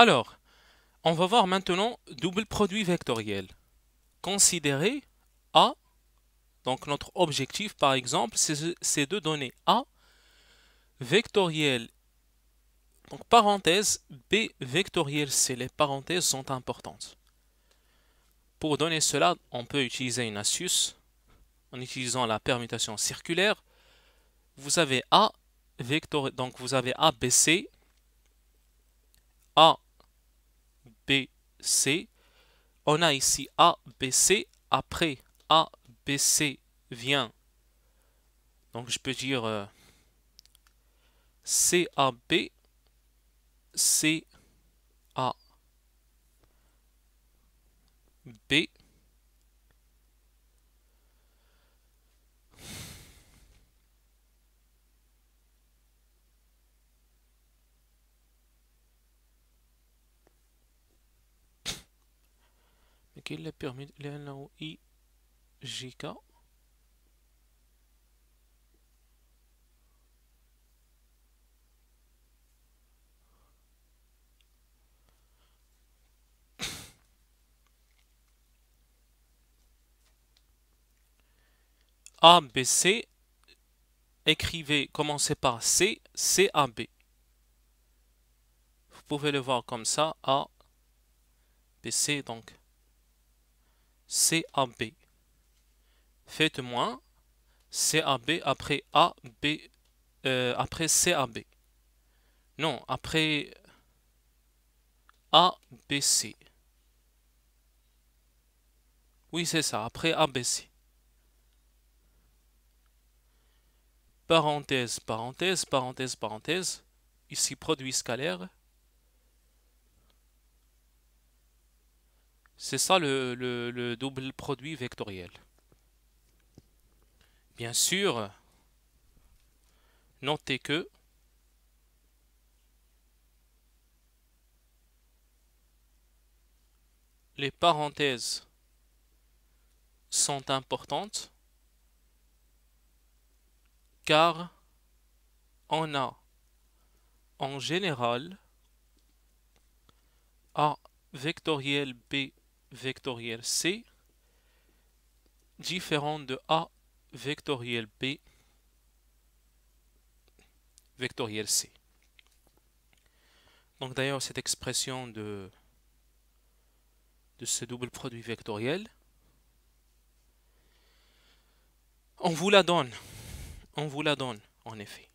Alors, on va voir maintenant double produit vectoriel. Considérer A, donc notre objectif par exemple, c'est de donner A vectoriel, donc parenthèse B vectoriel C. Les parenthèses sont importantes. Pour donner cela, on peut utiliser une astuce en utilisant la permutation circulaire. Vous avez A vectoriel, donc vous avez ABC, A c On a ici ABC. Après ABC vient, donc je peux dire euh, b C A B, permis A, B, C, écrivez, commencez par C, C, A, B. Vous pouvez le voir comme ça, A, B, C, donc CAB. Faites moins CAB après AB, euh, après CAB. Non, après ABC. Oui, c'est ça, après ABC. Parenthèse, parenthèse, parenthèse, parenthèse. Ici, produit scalaire. C'est ça le, double produit vectoriel. Bien sûr, notez que les parenthèses sont importantes car on a en général A vectoriel B vectoriel C différent de A vectoriel B vectoriel C. Donc d'ailleurs cette expression de, de ce double produit vectoriel, on vous la donne, on vous la donne en effet.